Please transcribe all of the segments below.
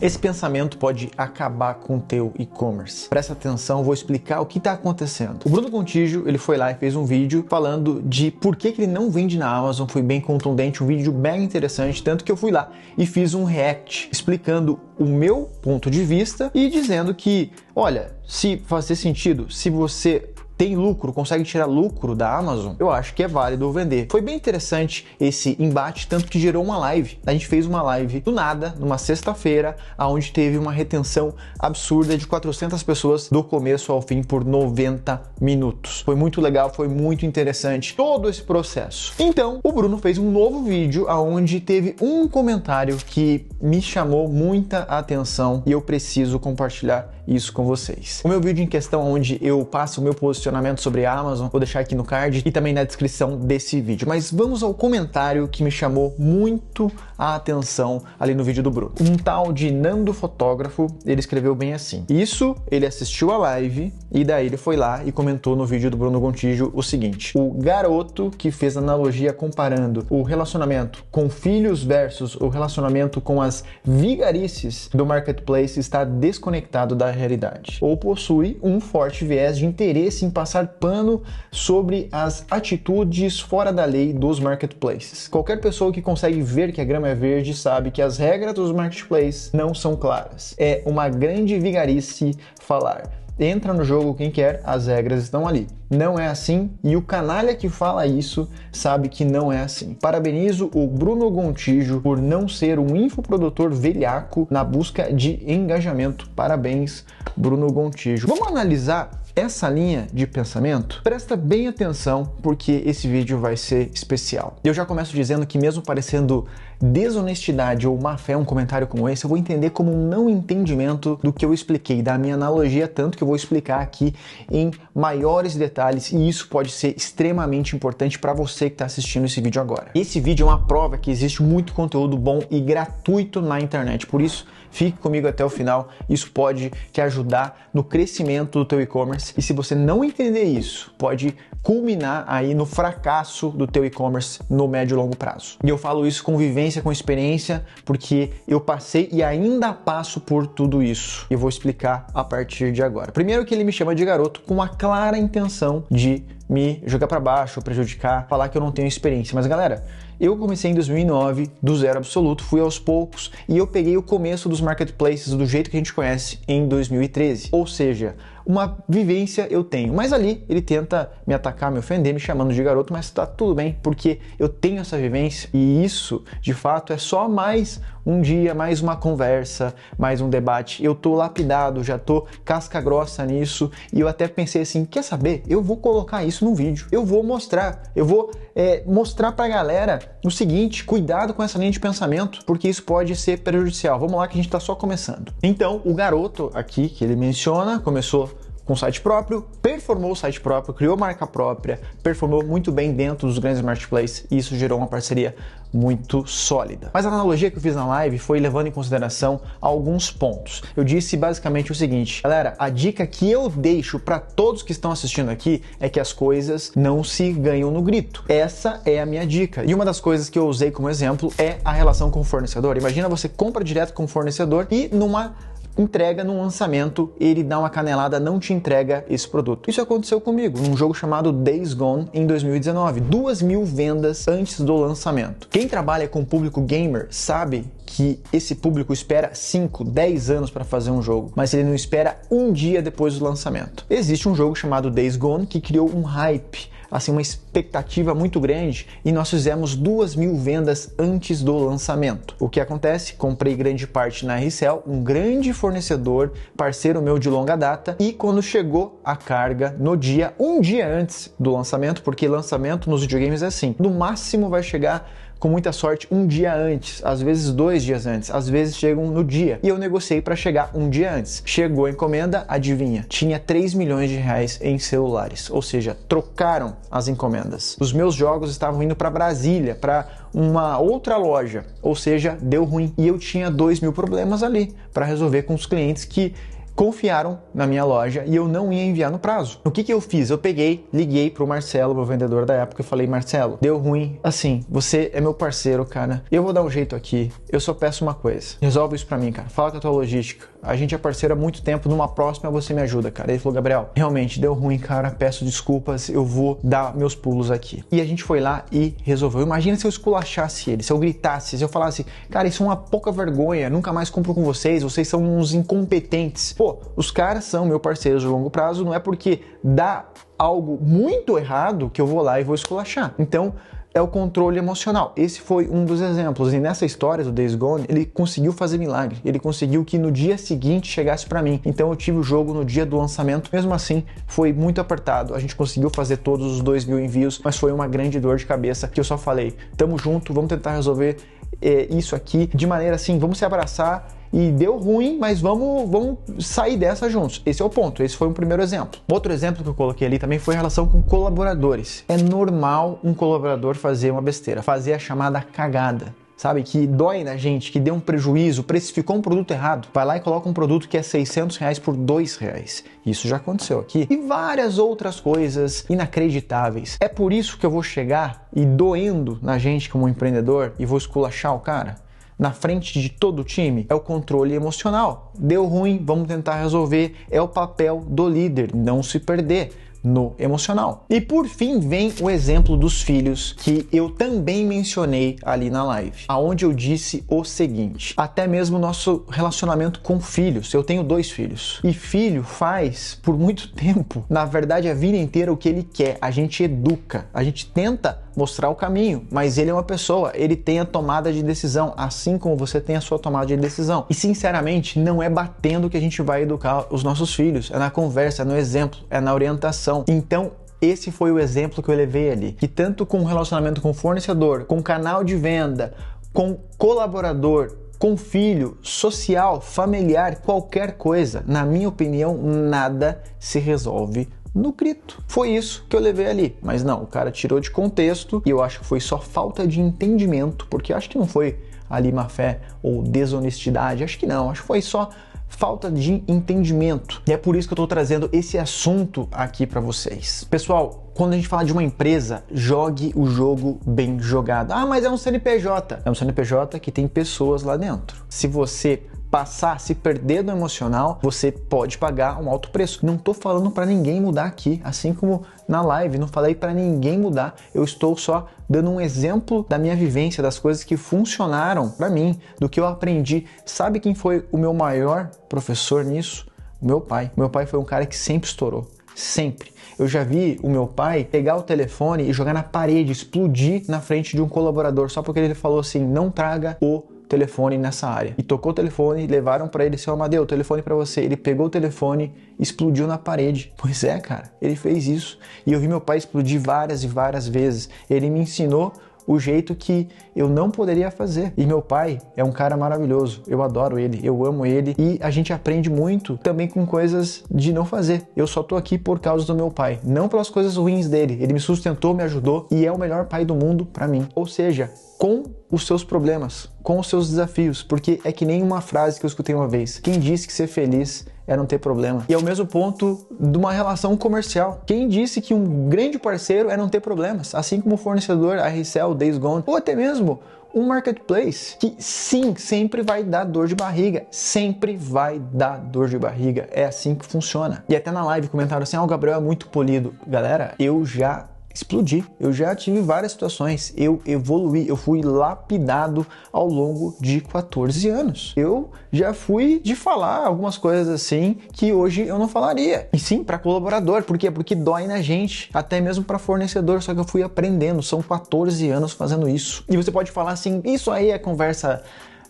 Esse pensamento pode acabar com o teu e-commerce. Presta atenção, vou explicar o que está acontecendo. O Bruno Contígio, ele foi lá e fez um vídeo falando de por que, que ele não vende na Amazon, foi bem contundente, um vídeo bem interessante, tanto que eu fui lá e fiz um react explicando o meu ponto de vista e dizendo que, olha, se fazer sentido, se você tem lucro, consegue tirar lucro da Amazon, eu acho que é válido vender. Foi bem interessante esse embate, tanto que gerou uma live. A gente fez uma live do nada, numa sexta-feira, aonde teve uma retenção absurda de 400 pessoas do começo ao fim por 90 minutos. Foi muito legal, foi muito interessante todo esse processo. Então, o Bruno fez um novo vídeo aonde teve um comentário que me chamou muita atenção e eu preciso compartilhar isso com vocês. O meu vídeo em questão, onde eu passo o meu posicionamento sobre a Amazon, vou deixar aqui no card e também na descrição desse vídeo. Mas vamos ao comentário que me chamou muito a atenção ali no vídeo do Bruno. Um tal de Nando Fotógrafo, ele escreveu bem assim. Isso, ele assistiu a live e daí ele foi lá e comentou no vídeo do Bruno Gontijo o seguinte: o garoto que fez analogia comparando o relacionamento com filhos versus o relacionamento com as vigarices do marketplace está desconectado da realidade, ou possui um forte viés de interesse em passar pano sobre as atitudes fora da lei dos marketplaces. Qualquer pessoa que consegue ver que a grama é verde sabe que as regras dos marketplaces não são claras. É uma grande vigarice falar entra no jogo quem quer, as regras estão ali. Não é assim e o canalha que fala isso sabe que não é assim. Parabenizo o Bruno Gontijo por não ser um infoprodutor velhaco na busca de engajamento. Parabéns, Bruno Gontijo. Vamos analisar essa linha de pensamento, presta bem atenção porque esse vídeo vai ser especial. Eu já começo dizendo que mesmo parecendo desonestidade ou má fé um comentário como esse, eu vou entender como um não entendimento do que eu expliquei, da minha analogia, tanto que eu vou explicar aqui em maiores detalhes e isso pode ser extremamente importante para você que está assistindo esse vídeo agora. Esse vídeo é uma prova que existe muito conteúdo bom e gratuito na internet, por isso Fique comigo até o final, isso pode te ajudar no crescimento do teu e-commerce. E se você não entender isso, pode culminar aí no fracasso do teu e-commerce no médio e longo prazo. E eu falo isso com vivência, com experiência, porque eu passei e ainda passo por tudo isso. E vou explicar a partir de agora. Primeiro que ele me chama de garoto com a clara intenção de me jogar para baixo, prejudicar, falar que eu não tenho experiência. Mas galera, eu comecei em 2009 do zero absoluto, fui aos poucos e eu peguei o começo dos marketplaces do jeito que a gente conhece em 2013. Ou seja, uma vivência eu tenho. Mas ali ele tenta me atacar, me ofender, me chamando de garoto, mas tá tudo bem, porque eu tenho essa vivência e isso, de fato, é só mais um dia, mais uma conversa, mais um debate. Eu tô lapidado, já tô casca grossa nisso e eu até pensei assim: quer saber? Eu vou colocar isso no vídeo, eu vou mostrar, eu vou é, mostrar pra galera o seguinte: cuidado com essa linha de pensamento, porque isso pode ser prejudicial. Vamos lá, que a gente tá só começando. Então, o garoto aqui que ele menciona começou com site próprio, performou o site próprio, criou marca própria, performou muito bem dentro dos grandes marketplaces e isso gerou uma parceria muito sólida. Mas a analogia que eu fiz na live foi levando em consideração alguns pontos. Eu disse basicamente o seguinte, galera, a dica que eu deixo para todos que estão assistindo aqui é que as coisas não se ganham no grito. Essa é a minha dica. E uma das coisas que eu usei como exemplo é a relação com o fornecedor. Imagina você compra direto com o fornecedor e numa entrega num lançamento, ele dá uma canelada, não te entrega esse produto. Isso aconteceu comigo num jogo chamado Days Gone em 2019. Duas mil vendas antes do lançamento. Quem trabalha com público gamer sabe que esse público espera 5, 10 anos para fazer um jogo, mas ele não espera um dia depois do lançamento. Existe um jogo chamado Days Gone que criou um hype assim, uma expectativa muito grande e nós fizemos duas mil vendas antes do lançamento. O que acontece? Comprei grande parte na RCL, um grande fornecedor, parceiro meu de longa data, e quando chegou a carga no dia, um dia antes do lançamento, porque lançamento nos videogames é assim, no máximo vai chegar com muita sorte, um dia antes, às vezes dois dias antes, às vezes chegam no dia. E eu negociei para chegar um dia antes. Chegou a encomenda, adivinha? Tinha 3 milhões de reais em celulares, ou seja, trocaram as encomendas. Os meus jogos estavam indo para Brasília, para uma outra loja, ou seja, deu ruim. E eu tinha dois mil problemas ali para resolver com os clientes que confiaram na minha loja e eu não ia enviar no prazo. O que, que eu fiz? Eu peguei, liguei pro Marcelo, meu vendedor da época, e falei: Marcelo, deu ruim. Assim, você é meu parceiro, cara. Eu vou dar um jeito aqui. Eu só peço uma coisa. Resolve isso pra mim, cara. Fala com a tua logística a gente é parceiro há muito tempo, numa próxima você me ajuda, cara. Ele falou, Gabriel, realmente deu ruim, cara, peço desculpas, eu vou dar meus pulos aqui. E a gente foi lá e resolveu. Imagina se eu esculachasse ele, se eu gritasse, se eu falasse, cara, isso é uma pouca vergonha, nunca mais compro com vocês, vocês são uns incompetentes. Pô, os caras são meu parceiros de longo prazo, não é porque dá algo muito errado que eu vou lá e vou esculachar. Então, é o controle emocional. Esse foi um dos exemplos. E nessa história do Days Gone, ele conseguiu fazer milagre. Ele conseguiu que no dia seguinte chegasse para mim. Então eu tive o jogo no dia do lançamento. Mesmo assim, foi muito apertado. A gente conseguiu fazer todos os 2 mil envios, mas foi uma grande dor de cabeça que eu só falei: tamo junto, vamos tentar resolver é, isso aqui de maneira assim, vamos se abraçar e deu ruim, mas vamos, vamos sair dessa juntos. Esse é o ponto, esse foi um primeiro exemplo. Outro exemplo que eu coloquei ali também foi em relação com colaboradores. É normal um colaborador fazer uma besteira, fazer a chamada cagada sabe? Que dói na gente, que deu um prejuízo, precificou um produto errado, vai lá e coloca um produto que é 600 reais por 2 reais. Isso já aconteceu aqui. E várias outras coisas inacreditáveis. É por isso que eu vou chegar e doendo na gente como empreendedor e vou esculachar o cara? na frente de todo o time? É o controle emocional. Deu ruim, vamos tentar resolver. É o papel do líder, não se perder no emocional. E por fim vem o exemplo dos filhos que eu também mencionei ali na live, aonde eu disse o seguinte: até mesmo nosso relacionamento com filhos. Eu tenho dois filhos e filho faz por muito tempo, na verdade a vida inteira o que ele quer. A gente educa, a gente tenta mostrar o caminho, mas ele é uma pessoa, ele tem a tomada de decisão, assim como você tem a sua tomada de decisão. E sinceramente, não é batendo que a gente vai educar os nossos filhos, é na conversa, é no exemplo, é na orientação. Então, esse foi o exemplo que eu levei ali. Que tanto com relacionamento com fornecedor, com canal de venda, com colaborador, com filho, social, familiar, qualquer coisa, na minha opinião, nada se resolve no grito. Foi isso que eu levei ali. Mas não, o cara tirou de contexto e eu acho que foi só falta de entendimento, porque acho que não foi ali má fé ou desonestidade. Acho que não, acho que foi só falta de entendimento. E é por isso que eu estou trazendo esse assunto aqui para vocês. Pessoal, quando a gente fala de uma empresa, jogue o jogo bem jogado. Ah, mas é um CNPJ. É um CNPJ que tem pessoas lá dentro. Se você passar, se perder do emocional, você pode pagar um alto preço. Não tô falando para ninguém mudar aqui, assim como na live, não falei para ninguém mudar. Eu estou só dando um exemplo da minha vivência, das coisas que funcionaram para mim, do que eu aprendi. Sabe quem foi o meu maior professor nisso? meu pai. meu pai foi um cara que sempre estourou, sempre. Eu já vi o meu pai pegar o telefone e jogar na parede, explodir na frente de um colaborador só porque ele falou assim: "Não traga o telefone nessa área. E tocou o telefone, levaram para ele, seu Amadeu, o telefone para você. Ele pegou o telefone, explodiu na parede. Pois é, cara, ele fez isso. E eu vi meu pai explodir várias e várias vezes. Ele me ensinou o jeito que eu não poderia fazer. E meu pai é um cara maravilhoso, eu adoro ele, eu amo ele e a gente aprende muito também com coisas de não fazer. Eu só tô aqui por causa do meu pai, não pelas coisas ruins dele. Ele me sustentou, me ajudou e é o melhor pai do mundo para mim. Ou seja, com os seus problemas, com os seus desafios, porque é que nem uma frase que eu escutei uma vez: quem disse que ser feliz é não ter problema. E é o mesmo ponto de uma relação comercial. Quem disse que um grande parceiro é não ter problemas, assim como o fornecedor, a RCL, Days Gone, ou até mesmo um marketplace que sim, sempre vai dar dor de barriga, sempre vai dar dor de barriga. É assim que funciona. E até na live comentaram assim: "Ah, o Gabriel é muito polido". Galera, eu já explodir. Eu já tive várias situações. Eu evolui, eu fui lapidado ao longo de 14 anos. Eu já fui de falar algumas coisas assim que hoje eu não falaria. E sim, para colaborador, porque Porque dói na gente, até mesmo para fornecedor, só que eu fui aprendendo, são 14 anos fazendo isso. E você pode falar assim: "Isso aí é conversa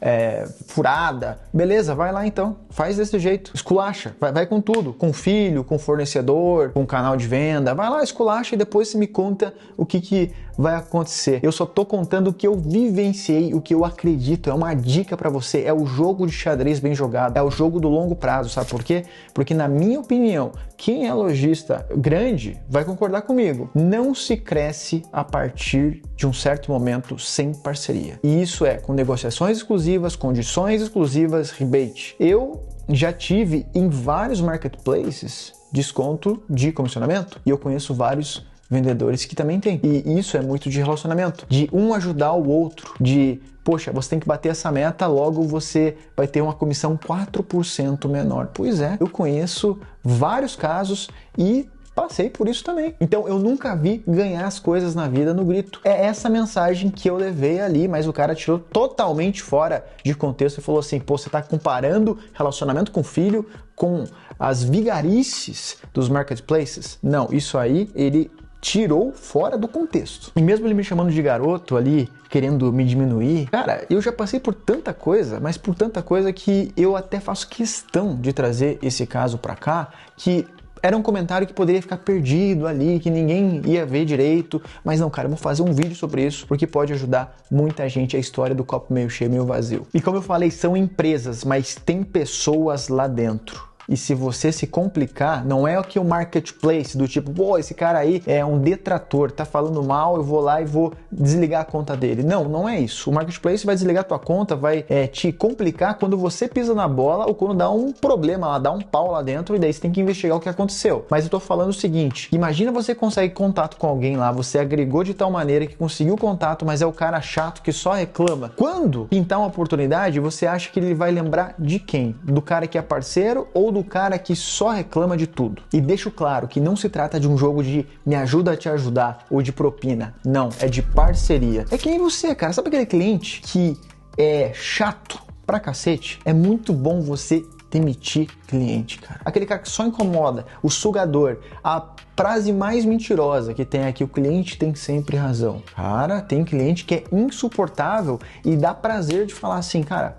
é, furada. Beleza, vai lá então, faz desse jeito, esculacha, vai, vai com tudo, com filho, com fornecedor, com canal de venda, vai lá, esculacha e depois você me conta o que, que vai acontecer. Eu só tô contando o que eu vivenciei, o que eu acredito. É uma dica para você, é o jogo de xadrez bem jogado, é o jogo do longo prazo, sabe por quê? Porque na minha opinião, quem é lojista grande vai concordar comigo. Não se cresce a partir de um certo momento sem parceria. E isso é com negociações exclusivas, condições exclusivas, rebate. Eu já tive em vários marketplaces desconto de comissionamento e eu conheço vários vendedores que também têm. E isso é muito de relacionamento, de um ajudar o outro, de poxa, você tem que bater essa meta, logo você vai ter uma comissão 4% menor. Pois é, eu conheço vários casos e passei por isso também. Então eu nunca vi ganhar as coisas na vida no grito. É essa mensagem que eu levei ali, mas o cara tirou totalmente fora de contexto e falou assim: pô, você tá comparando relacionamento com filho com as vigarices dos marketplaces? Não, isso aí ele tirou fora do contexto. E mesmo ele me chamando de garoto ali, querendo me diminuir, cara, eu já passei por tanta coisa, mas por tanta coisa que eu até faço questão de trazer esse caso para cá, que era um comentário que poderia ficar perdido ali, que ninguém ia ver direito. Mas não, cara, eu vou fazer um vídeo sobre isso, porque pode ajudar muita gente a história do copo meio cheio, meio vazio. E como eu falei, são empresas, mas tem pessoas lá dentro. E se você se complicar, não é que o marketplace do tipo, pô, esse cara aí é um detrator, tá falando mal, eu vou lá e vou desligar a conta dele. Não, não é isso. O marketplace vai desligar tua conta, vai é, te complicar quando você pisa na bola ou quando dá um problema lá, dá um pau lá dentro e daí você tem que investigar o que aconteceu. Mas eu tô falando o seguinte: imagina você consegue contato com alguém lá, você agregou de tal maneira que conseguiu contato, mas é o cara chato que só reclama. Quando pintar uma oportunidade, você acha que ele vai lembrar de quem? Do cara que é parceiro ou do cara que só reclama de tudo. E deixo claro que não se trata de um jogo de me ajuda a te ajudar ou de propina. Não, é de parceria. É que nem você, cara. Sabe aquele cliente que é chato pra cacete? É muito bom você demitir cliente, cara. Aquele cara que só incomoda, o sugador, a frase mais mentirosa que tem aqui, o cliente tem sempre razão. Cara, tem cliente que é insuportável e dá prazer de falar assim, cara,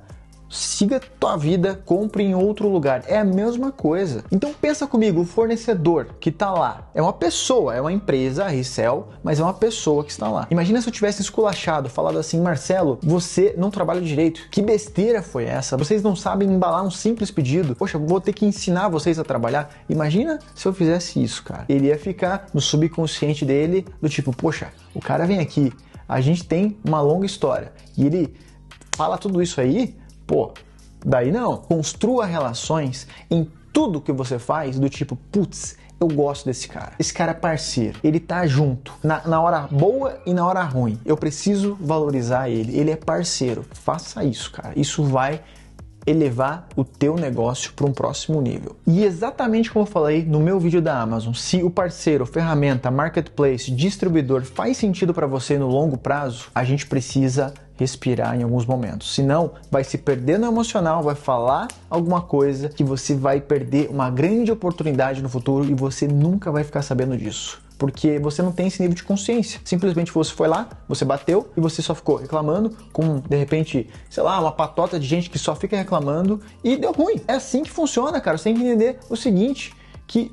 siga tua vida, compre em outro lugar. É a mesma coisa. Então pensa comigo, o fornecedor que está lá é uma pessoa, é uma empresa, a resell, mas é uma pessoa que está lá. Imagina se eu tivesse esculachado, falado assim, Marcelo, você não trabalha direito. Que besteira foi essa? Vocês não sabem embalar um simples pedido. Poxa, vou ter que ensinar vocês a trabalhar. Imagina se eu fizesse isso, cara. Ele ia ficar no subconsciente dele do tipo, poxa, o cara vem aqui, a gente tem uma longa história e ele fala tudo isso aí Pô, daí não. Construa relações em tudo que você faz do tipo, putz, eu gosto desse cara. Esse cara é parceiro, ele tá junto na, na, hora boa e na hora ruim. Eu preciso valorizar ele, ele é parceiro. Faça isso, cara. Isso vai elevar o teu negócio para um próximo nível. E exatamente como eu falei no meu vídeo da Amazon, se o parceiro, ferramenta, marketplace, distribuidor faz sentido para você no longo prazo, a gente precisa respirar em alguns momentos. Senão, vai se perder no emocional, vai falar alguma coisa que você vai perder uma grande oportunidade no futuro e você nunca vai ficar sabendo disso porque você não tem esse nível de consciência. Simplesmente você foi lá, você bateu e você só ficou reclamando com, de repente, sei lá, uma patota de gente que só fica reclamando e deu ruim. É assim que funciona, cara. Você tem que entender o seguinte, que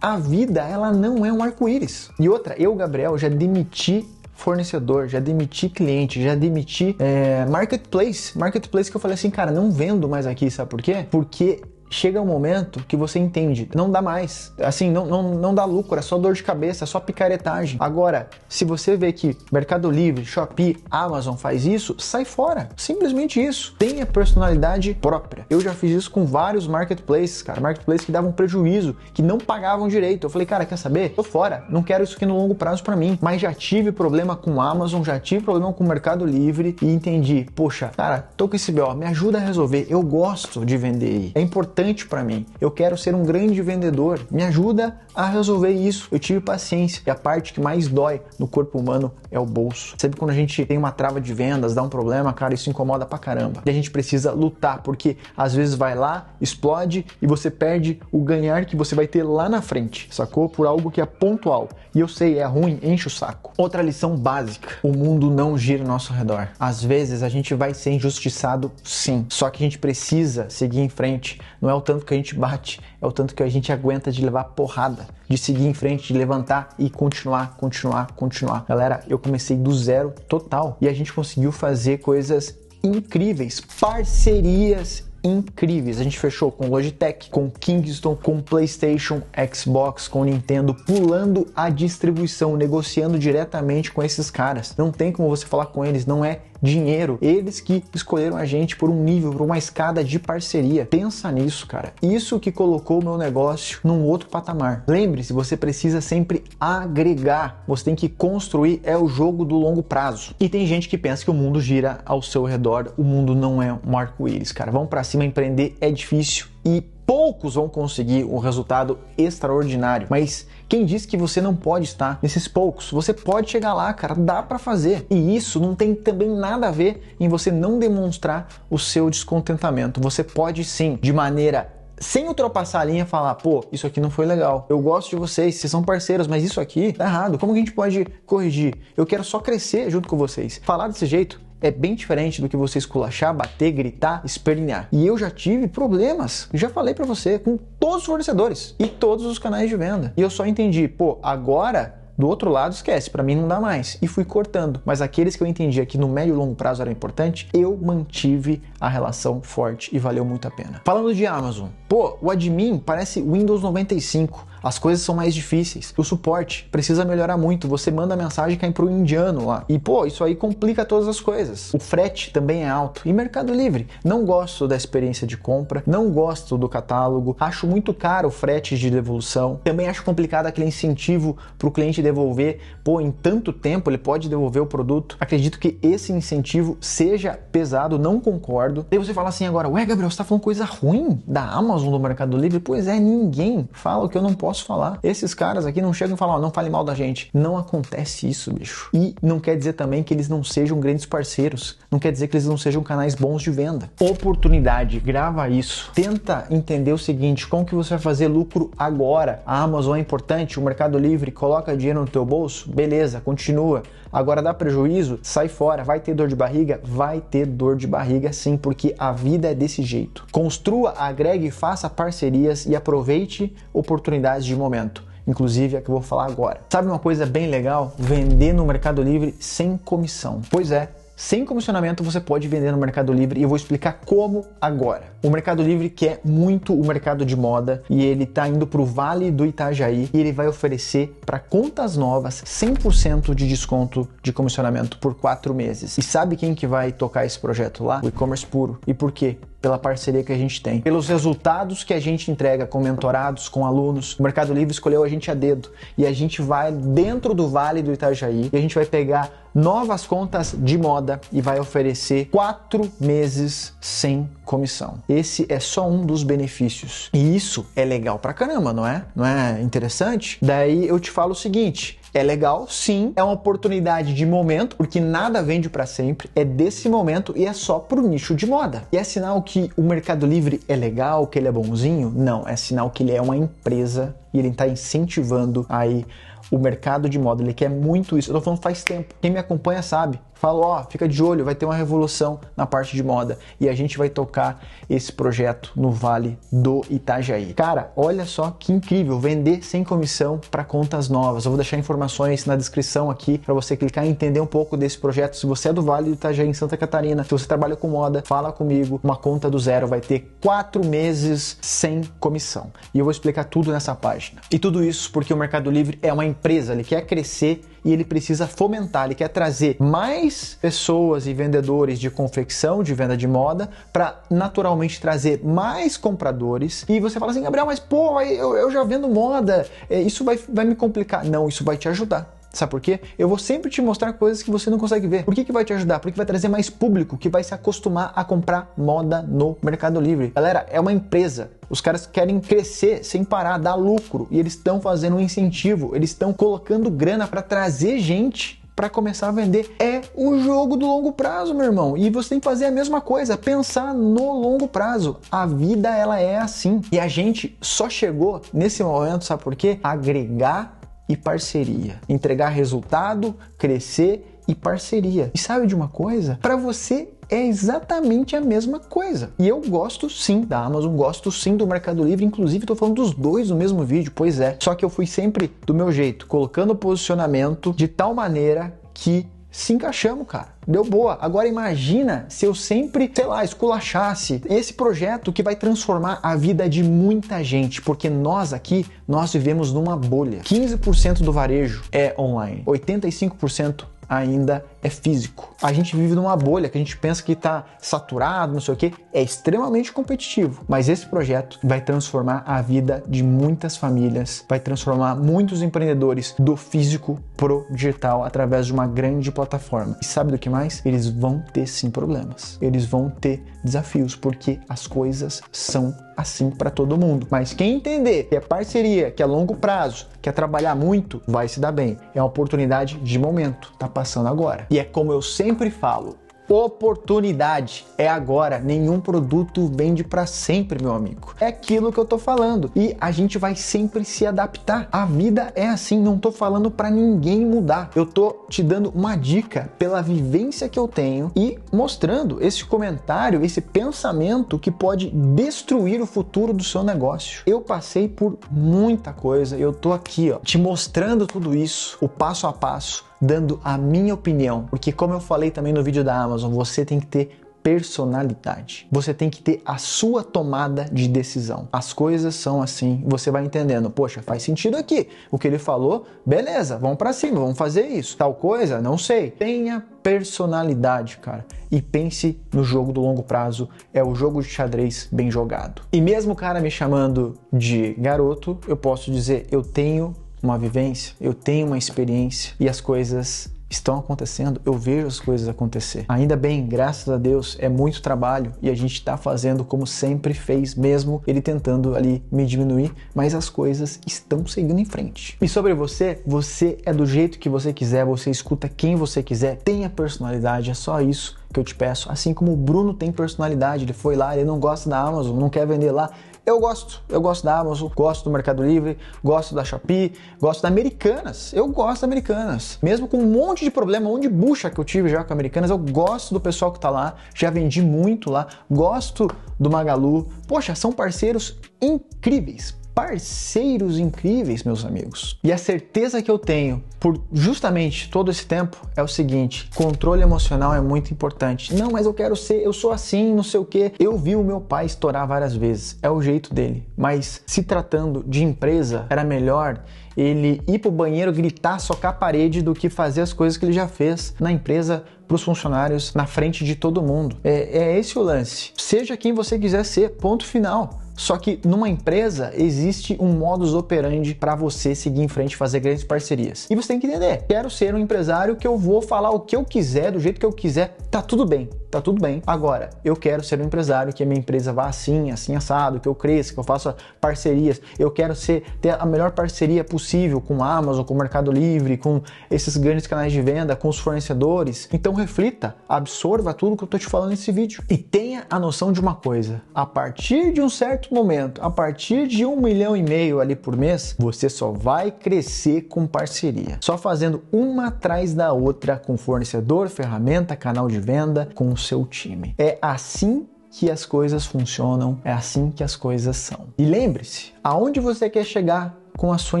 a vida, ela não é um arco-íris. E outra, eu, Gabriel, já demiti fornecedor, já demiti cliente, já demiti é, marketplace. Marketplace que eu falei assim, cara, não vendo mais aqui, sabe por quê? Porque chega um momento que você entende, não dá mais. Assim, não, não, não dá lucro, é só dor de cabeça, é só picaretagem. Agora, se você vê que Mercado Livre, Shopee, Amazon faz isso, sai fora. Simplesmente isso. Tenha personalidade própria. Eu já fiz isso com vários marketplaces, cara. Marketplaces que davam prejuízo, que não pagavam direito. Eu falei, cara, quer saber? Tô fora. Não quero isso aqui no longo prazo para mim. Mas já tive problema com Amazon, já tive problema com Mercado Livre e entendi, poxa, cara, tô com esse BO, me ajuda a resolver. Eu gosto de vender. É importante importante para mim. Eu quero ser um grande vendedor. Me ajuda a resolver isso. Eu tive paciência. E a parte que mais dói no corpo humano é o bolso. Sempre quando a gente tem uma trava de vendas, dá um problema, cara, isso incomoda pra caramba. E a gente precisa lutar, porque às vezes vai lá, explode e você perde o ganhar que você vai ter lá na frente, sacou? Por algo que é pontual. E eu sei, é ruim, enche o saco. Outra lição básica: o mundo não gira ao nosso redor. Às vezes a gente vai ser injustiçado, sim. Só que a gente precisa seguir em frente. Não não é o tanto que a gente bate, é o tanto que a gente aguenta de levar porrada, de seguir em frente, de levantar e continuar, continuar, continuar. Galera, eu comecei do zero total e a gente conseguiu fazer coisas incríveis, parcerias incríveis. A gente fechou com Logitech, com Kingston, com PlayStation, Xbox, com Nintendo, pulando a distribuição, negociando diretamente com esses caras. Não tem como você falar com eles, não é dinheiro. Eles que escolheram a gente por um nível, por uma escada de parceria. Pensa nisso, cara. Isso que colocou o meu negócio num outro patamar. Lembre-se, você precisa sempre agregar. Você tem que construir, é o jogo do longo prazo. E tem gente que pensa que o mundo gira ao seu redor, o mundo não é um arco-íris, cara. Vamos para cima, empreender é difícil e poucos vão conseguir um resultado extraordinário, mas quem disse que você não pode estar nesses poucos? Você pode chegar lá, cara, dá para fazer. E isso não tem também nada a ver em você não demonstrar o seu descontentamento. Você pode sim, de maneira sem ultrapassar a linha falar, pô, isso aqui não foi legal. Eu gosto de vocês, vocês são parceiros, mas isso aqui tá errado. Como que a gente pode corrigir? Eu quero só crescer junto com vocês. Falar desse jeito é bem diferente do que você esculachar, bater, gritar, espernear. E eu já tive problemas, já falei para você, com todos os fornecedores e todos os canais de venda. E eu só entendi, pô, agora do outro lado, esquece, para mim não dá mais. E fui cortando. Mas aqueles que eu entendia é que no médio e longo prazo era importante, eu mantive a relação forte e valeu muito a pena. Falando de Amazon, pô, o admin parece Windows 95 as coisas são mais difíceis, o suporte precisa melhorar muito, você manda mensagem cai o indiano lá. E pô, isso aí complica todas as coisas. O frete também é alto. E Mercado Livre, não gosto da experiência de compra, não gosto do catálogo, acho muito caro o frete de devolução. Também acho complicado aquele incentivo para o cliente devolver, pô, em tanto tempo ele pode devolver o produto. Acredito que esse incentivo seja pesado, não concordo. E você fala assim agora, ué, Gabriel, você tá falando coisa ruim da Amazon do Mercado Livre? Pois é, ninguém fala que eu não posso posso falar. Esses caras aqui não chegam e falam, oh, não fale mal da gente. Não acontece isso, bicho. E não quer dizer também que eles não sejam grandes parceiros. Não quer dizer que eles não sejam canais bons de venda. Oportunidade, grava isso. Tenta entender o seguinte, como que você vai fazer lucro agora? A Amazon é importante, o Mercado Livre coloca dinheiro no teu bolso? Beleza, continua. Agora dá prejuízo? Sai fora. Vai ter dor de barriga? Vai ter dor de barriga sim, porque a vida é desse jeito. Construa, agregue, faça parcerias e aproveite oportunidades de momento inclusive a que eu vou falar agora. Sabe uma coisa bem legal? Vender no Mercado Livre sem comissão. Pois é, sem comissionamento você pode vender no Mercado Livre e eu vou explicar como agora. O Mercado Livre quer é muito o mercado de moda e ele está indo para o Vale do Itajaí e ele vai oferecer para contas novas 100% de desconto de comissionamento por quatro meses. E sabe quem que vai tocar esse projeto lá? O e-commerce puro. E por quê? pela parceria que a gente tem, pelos resultados que a gente entrega com mentorados, com alunos. O Mercado Livre escolheu a gente a dedo e a gente vai dentro do Vale do Itajaí e a gente vai pegar novas contas de moda e vai oferecer quatro meses sem comissão. Esse é só um dos benefícios. E isso é legal pra caramba, não é? Não é interessante? Daí eu te falo o seguinte: é legal, sim, é uma oportunidade de momento, porque nada vende para sempre, é desse momento e é só pro nicho de moda. E é sinal que o Mercado Livre é legal, que ele é bonzinho? Não, é sinal que ele é uma empresa e ele está incentivando aí o mercado de moda, ele quer muito isso. Eu tô falando faz tempo. Quem me acompanha sabe, Falo, ó, fica de olho, vai ter uma revolução na parte de moda e a gente vai tocar esse projeto no Vale do Itajaí. Cara, olha só que incrível vender sem comissão para contas novas. Eu vou deixar informações na descrição aqui para você clicar e entender um pouco desse projeto. Se você é do Vale do Itajaí em Santa Catarina, se você trabalha com moda, fala comigo. Uma conta do zero vai ter quatro meses sem comissão e eu vou explicar tudo nessa página. E tudo isso porque o Mercado Livre é uma empresa, ele quer crescer e ele precisa fomentar, ele quer trazer mais pessoas e vendedores de confecção, de venda de moda, para naturalmente trazer mais compradores. E você fala assim, Gabriel, mas pô, eu, eu já vendo moda, é, isso vai, vai me complicar. Não, isso vai te ajudar Sabe por quê? Eu vou sempre te mostrar coisas que você não consegue ver. Por que, que vai te ajudar? Porque vai trazer mais público que vai se acostumar a comprar moda no Mercado Livre. Galera, é uma empresa. Os caras querem crescer sem parar, dar lucro. E eles estão fazendo um incentivo, eles estão colocando grana para trazer gente para começar a vender. É o jogo do longo prazo, meu irmão. E você tem que fazer a mesma coisa, pensar no longo prazo. A vida ela é assim. E a gente só chegou nesse momento, sabe por quê? Agregar e parceria. Entregar resultado, crescer e parceria. E sabe de uma coisa? Para você é exatamente a mesma coisa. E eu gosto sim da Amazon, gosto sim do Mercado Livre, inclusive estou falando dos dois no mesmo vídeo, pois é. Só que eu fui sempre do meu jeito, colocando o posicionamento de tal maneira que se encaixamos, cara. Deu boa. Agora imagina se eu sempre, sei lá, esculachasse esse projeto que vai transformar a vida de muita gente, porque nós aqui, nós vivemos numa bolha. 15% do varejo é online, 85% ainda é físico. A gente vive numa bolha que a gente pensa que está saturado, não sei o que, é extremamente competitivo. Mas esse projeto vai transformar a vida de muitas famílias, vai transformar muitos empreendedores do físico pro digital através de uma grande plataforma. E sabe do que mais? Eles vão ter sim problemas, eles vão ter desafios, porque as coisas são assim para todo mundo. Mas quem entender que é parceria, que é longo prazo, que é trabalhar muito, vai se dar bem. É uma oportunidade de momento, tá passando agora. E é como eu sempre falo, Oportunidade é agora. Nenhum produto vende para sempre, meu amigo. É aquilo que eu tô falando. E a gente vai sempre se adaptar. A vida é assim, não tô falando para ninguém mudar. Eu tô te dando uma dica pela vivência que eu tenho e mostrando esse comentário, esse pensamento que pode destruir o futuro do seu negócio. Eu passei por muita coisa, eu tô aqui, ó, te mostrando tudo isso, o passo a passo dando a minha opinião, porque como eu falei também no vídeo da Amazon, você tem que ter personalidade. Você tem que ter a sua tomada de decisão. As coisas são assim, você vai entendendo, poxa, faz sentido aqui. O que ele falou, beleza, vamos para cima, vamos fazer isso. Tal coisa, não sei. Tenha personalidade, cara. E pense no jogo do longo prazo, é o jogo de xadrez bem jogado. E mesmo o cara me chamando de garoto, eu posso dizer, eu tenho uma vivência, eu tenho uma experiência e as coisas estão acontecendo, eu vejo as coisas acontecer. Ainda bem, graças a Deus, é muito trabalho e a gente está fazendo como sempre fez, mesmo ele tentando ali me diminuir, mas as coisas estão seguindo em frente. E sobre você, você é do jeito que você quiser, você escuta quem você quiser, tem a personalidade, é só isso que eu te peço. Assim como o Bruno tem personalidade, ele foi lá, ele não gosta da Amazon, não quer vender lá, eu gosto. Eu gosto da Amazon, gosto do Mercado Livre, gosto da Shopee, gosto da Americanas. Eu gosto da Americanas. Mesmo com um monte de problema, um monte de bucha que eu tive já com a Americanas, eu gosto do pessoal que tá lá, já vendi muito lá, gosto do Magalu. Poxa, são parceiros incríveis parceiros incríveis, meus amigos. E a certeza que eu tenho por justamente todo esse tempo é o seguinte: controle emocional é muito importante. Não, mas eu quero ser, eu sou assim, não sei o que. Eu vi o meu pai estourar várias vezes, é o jeito dele. Mas se tratando de empresa, era melhor ele ir pro banheiro gritar, socar a parede do que fazer as coisas que ele já fez na empresa para os funcionários na frente de todo mundo. É, é esse o lance. Seja quem você quiser ser, ponto final. Só que numa empresa existe um modus operandi para você seguir em frente e fazer grandes parcerias. E você tem que entender: quero ser um empresário que eu vou falar o que eu quiser, do jeito que eu quiser, tá tudo bem tá tudo bem. Agora, eu quero ser um empresário que a minha empresa vá assim, assim assado, que eu cresça, que eu faça parcerias. Eu quero ser ter a melhor parceria possível com a Amazon, com o Mercado Livre, com esses grandes canais de venda, com os fornecedores. Então reflita, absorva tudo que eu tô te falando nesse vídeo e tenha a noção de uma coisa. A partir de um certo momento, a partir de um milhão e meio ali por mês, você só vai crescer com parceria. Só fazendo uma atrás da outra com fornecedor, ferramenta, canal de venda, com seu time. É assim que as coisas funcionam, é assim que as coisas são. E lembre-se, aonde você quer chegar com a sua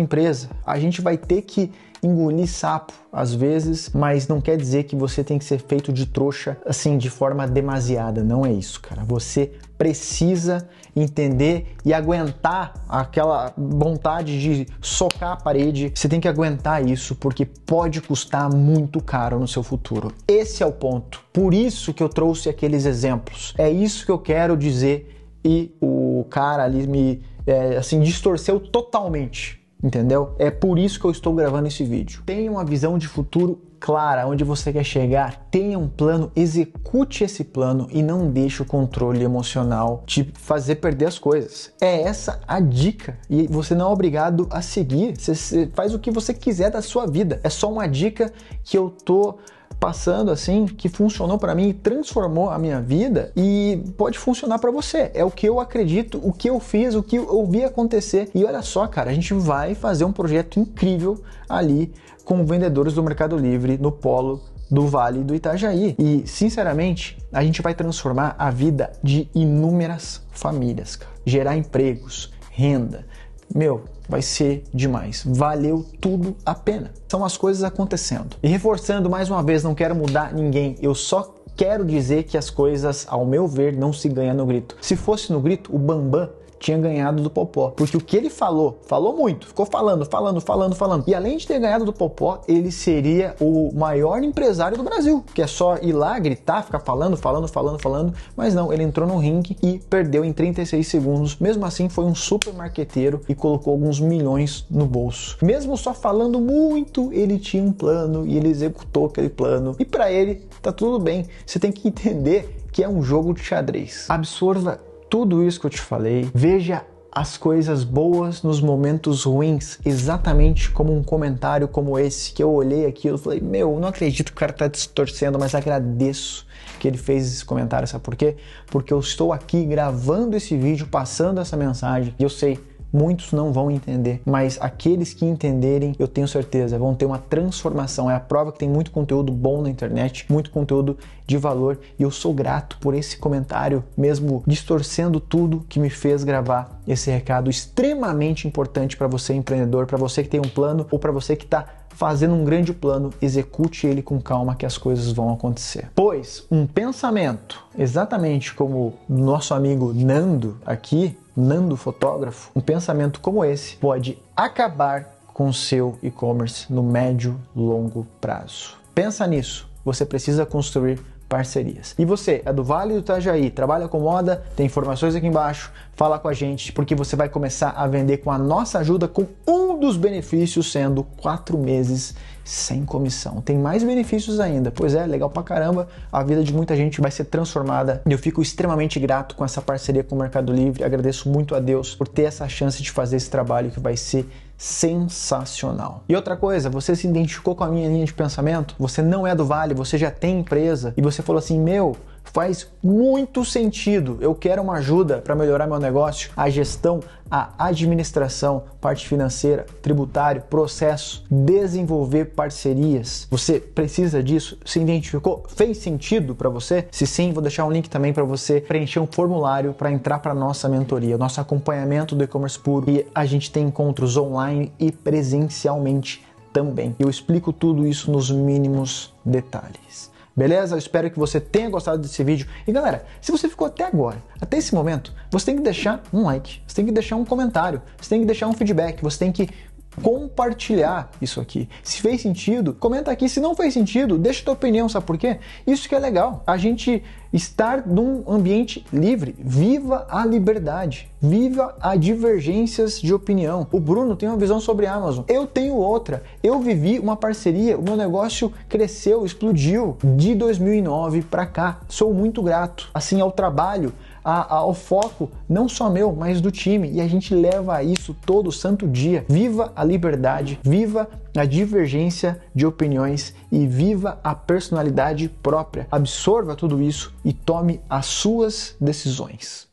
empresa, a gente vai ter que engolir sapo às vezes, mas não quer dizer que você tem que ser feito de trouxa assim de forma demasiada. Não é isso, cara. Você precisa entender e aguentar aquela vontade de socar a parede. Você tem que aguentar isso porque pode custar muito caro no seu futuro. Esse é o ponto. Por isso que eu trouxe aqueles exemplos. É isso que eu quero dizer e o cara ali me é, assim distorceu totalmente Entendeu? É por isso que eu estou gravando esse vídeo. Tenha uma visão de futuro clara, onde você quer chegar, tenha um plano, execute esse plano e não deixe o controle emocional te fazer perder as coisas. É essa a dica e você não é obrigado a seguir. Você faz o que você quiser da sua vida. É só uma dica que eu tô passando assim que funcionou para mim, transformou a minha vida e pode funcionar para você. É o que eu acredito, o que eu fiz, o que eu vi acontecer. E olha só, cara, a gente vai fazer um projeto incrível ali com vendedores do Mercado Livre no Polo do Vale do Itajaí. E, sinceramente, a gente vai transformar a vida de inúmeras famílias, cara. gerar empregos, renda. Meu, vai ser demais. Valeu tudo a pena. São as coisas acontecendo. E reforçando mais uma vez, não quero mudar ninguém, eu só quero dizer que as coisas, ao meu ver, não se ganha no grito. Se fosse no grito, o Bambam tinha ganhado do Popó. Porque o que ele falou, falou muito, ficou falando, falando, falando, falando. E além de ter ganhado do Popó, ele seria o maior empresário do Brasil, que é só ir lá, gritar, ficar falando, falando, falando, falando. Mas não, ele entrou no ringue e perdeu em 36 segundos. Mesmo assim, foi um super marqueteiro e colocou alguns milhões no bolso. Mesmo só falando muito, ele tinha um plano e ele executou aquele plano. E para ele, tá tudo bem. Você tem que entender que é um jogo de xadrez. Absorva tudo isso que eu te falei, veja as coisas boas nos momentos ruins, exatamente como um comentário como esse que eu olhei aqui e falei: "Meu, não acredito que o cara tá distorcendo, mas agradeço que ele fez esse comentário, sabe por quê? Porque eu estou aqui gravando esse vídeo, passando essa mensagem, e eu sei Muitos não vão entender, mas aqueles que entenderem, eu tenho certeza, vão ter uma transformação. É a prova que tem muito conteúdo bom na internet, muito conteúdo de valor, e eu sou grato por esse comentário, mesmo distorcendo tudo que me fez gravar esse recado extremamente importante para você empreendedor, para você que tem um plano ou para você que está fazendo um grande plano, execute ele com calma que as coisas vão acontecer. Pois um pensamento, exatamente como nosso amigo Nando aqui, Nando Fotógrafo, um pensamento como esse pode acabar com o seu e-commerce no médio longo prazo. Pensa nisso. Você precisa construir parcerias. E você é do Vale do Itajaí, trabalha com moda, tem informações aqui embaixo, fala com a gente porque você vai começar a vender com a nossa ajuda com um um dos benefícios sendo quatro meses sem comissão. Tem mais benefícios ainda. Pois é, legal pra caramba. A vida de muita gente vai ser transformada. Eu fico extremamente grato com essa parceria com o Mercado Livre. Agradeço muito a Deus por ter essa chance de fazer esse trabalho que vai ser sensacional. E outra coisa, você se identificou com a minha linha de pensamento? Você não é do Vale, você já tem empresa e você falou assim: "Meu, faz muito sentido. Eu quero uma ajuda para melhorar meu negócio, a gestão, a administração, parte financeira, tributário, processo, desenvolver parcerias. Você precisa disso? Se identificou? Fez sentido para você? Se sim, vou deixar um link também para você preencher um formulário para entrar para nossa mentoria, nosso acompanhamento do e-commerce puro e a gente tem encontros online e presencialmente também. Eu explico tudo isso nos mínimos detalhes. Beleza? Eu espero que você tenha gostado desse vídeo. E galera, se você ficou até agora, até esse momento, você tem que deixar um like, você tem que deixar um comentário, você tem que deixar um feedback, você tem que compartilhar isso aqui. Se fez sentido, comenta aqui. Se não fez sentido, deixa tua opinião, sabe por quê? Isso que é legal. A gente estar num ambiente livre. Viva a liberdade. Viva a divergências de opinião. O Bruno tem uma visão sobre a Amazon. Eu tenho outra. Eu vivi uma parceria. O meu negócio cresceu, explodiu de 2009 para cá. Sou muito grato assim ao trabalho a, ao foco, não só meu, mas do time. E a gente leva isso todo santo dia. Viva a liberdade, viva a divergência de opiniões e viva a personalidade própria. Absorva tudo isso e tome as suas decisões.